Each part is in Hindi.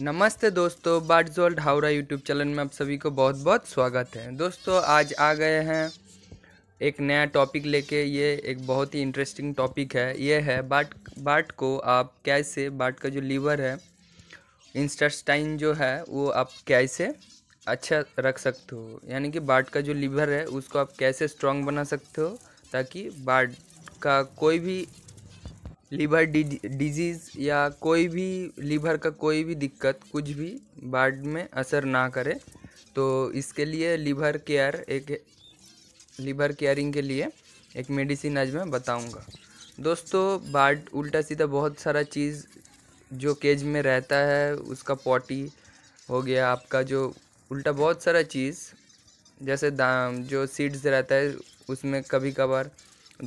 नमस्ते दोस्तों बाटजोल ढावरा यूट्यूब चैनल में आप सभी को बहुत बहुत स्वागत है दोस्तों आज आ गए हैं एक नया टॉपिक लेके ये एक बहुत ही इंटरेस्टिंग टॉपिक है ये है बाट बाट को आप कैसे बाट का जो लीवर है इंस्टास्टाइन जो है वो आप कैसे अच्छा रख सकते हो यानी कि बाट का जो लीवर है उसको आप कैसे स्ट्रॉन्ग बना सकते हो ताकि बाट का कोई भी लीवर डिजीज़ या कोई भी लीवर का कोई भी दिक्कत कुछ भी बाद में असर ना करे तो इसके लिए लीवर केयर एक लीवर केयरिंग के लिए एक मेडिसिन आज मैं बताऊंगा दोस्तों बाड उल्टा सीधा बहुत सारा चीज़ जो केज में रहता है उसका पॉटी हो गया आपका जो उल्टा बहुत सारा चीज़ जैसे दाम जो सीड्स रहता है उसमें कभी कभार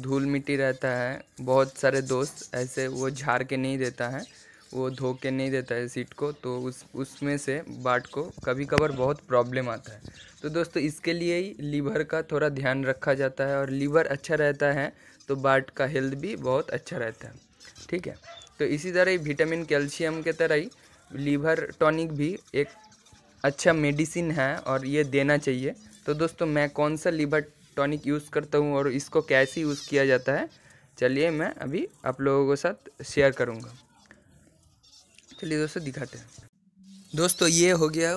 धूल मिट्टी रहता है बहुत सारे दोस्त ऐसे वो झाड़ के नहीं देता है वो धो के नहीं देता है सीट को तो उस उसमें से बाट को कभी कभार बहुत प्रॉब्लम आता है तो दोस्तों इसके लिए ही लीवर का थोड़ा ध्यान रखा जाता है और लीवर अच्छा रहता है तो बाट का हेल्थ भी बहुत अच्छा रहता है ठीक है तो इसी तरह ही विटामिन कैल्शियम के तरह ही लीवर टॉनिक भी एक अच्छा मेडिसिन है और ये देना चाहिए तो दोस्तों मैं कौन सा लीवर टॉनिक यूज़ करता हूँ और इसको कैसे यूज़ किया जाता है चलिए मैं अभी आप लोगों के साथ शेयर करूँगा चलिए दोस्तों दिखाते हैं दोस्तों ये हो गया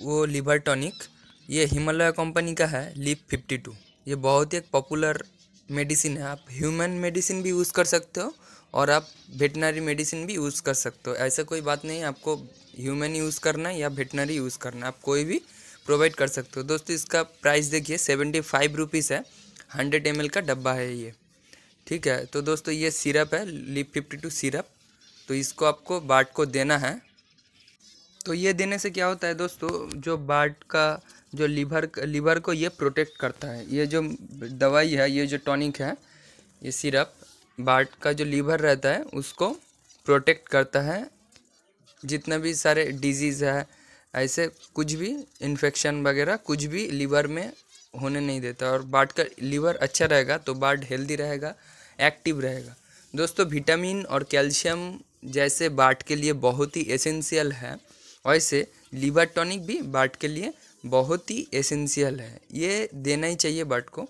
वो लिवर टॉनिक ये हिमालय कंपनी का है लिप फिफ्टी टू ये बहुत ही एक पॉपुलर मेडिसिन है आप ह्यूमन मेडिसिन भी यूज़ कर सकते हो और आप वेटनरी मेडिसिन भी यूज़ कर सकते हो ऐसा कोई बात नहीं आपको ह्यूमन यूज़ करना है या वेटनरी यूज़ करना आप कोई भी प्रोवाइड कर सकते हो दोस्तों इसका प्राइस देखिए सेवेंटी फाइव रुपीज़ है हंड्रेड एम का डब्बा है ये ठीक है तो दोस्तों ये सिरप है लिप फिफ्टी टू सिरप तो इसको आपको बाट को देना है तो ये देने से क्या होता है दोस्तों जो बाट का जो लीवर लीवर को ये प्रोटेक्ट करता है ये जो दवाई है ये जो टॉनिक है ये सिरप बाट का जो लीवर रहता है उसको प्रोटेक्ट करता है जितना भी सारे डिजीज़ है ऐसे कुछ भी इन्फेक्शन वगैरह कुछ भी लीवर में होने नहीं देता और बाट का लीवर अच्छा रहेगा तो बाट हेल्दी रहेगा एक्टिव रहेगा दोस्तों विटामिन और कैल्शियम जैसे बाट के लिए बहुत ही एसेंशियल है वैसे लीवर टॉनिक भी बाट के लिए बहुत ही एसेंशियल है ये देना ही चाहिए बाट को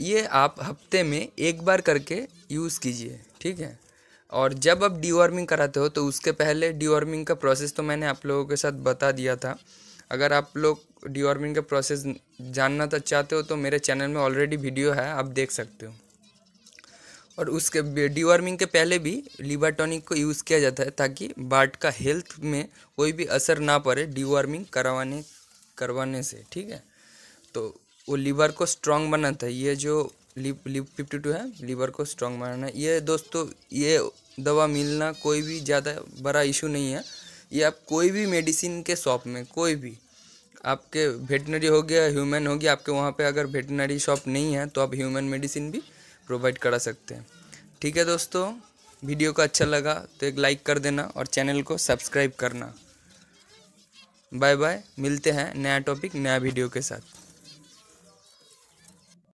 ये आप हफ्ते में एक बार करके यूज़ कीजिए ठीक है और जब आप डीवर्मिंग कराते हो तो उसके पहले डीवर्मिंग का प्रोसेस तो मैंने आप लोगों के साथ बता दिया था अगर आप लोग डीवर्मिंग का प्रोसेस जानना तो चाहते हो तो मेरे चैनल में ऑलरेडी वीडियो है आप देख सकते हो और उसके डीवर्मिंग के पहले भी लीवर टॉनिक को यूज़ किया जाता है ताकि बाट का हेल्थ में कोई भी असर ना पड़े डीवर्मिंग करवाने करवाने से ठीक है तो वो लीवर को स्ट्रांग बनाता है ये जो लिप लिप फिफ्टी टू है लीवर को स्ट्रॉन्ग बनाना ये दोस्तों ये दवा मिलना कोई भी ज़्यादा बड़ा इशू नहीं है ये आप कोई भी मेडिसिन के शॉप में कोई भी आपके वेटनरी हो गया ह्यूमन हो गया आपके वहाँ पे अगर वेटनरी शॉप नहीं है तो आप ह्यूमन मेडिसिन भी प्रोवाइड करा सकते हैं ठीक है दोस्तों वीडियो का अच्छा लगा तो एक लाइक कर देना और चैनल को सब्सक्राइब करना बाय बाय मिलते हैं नया टॉपिक नया वीडियो के साथ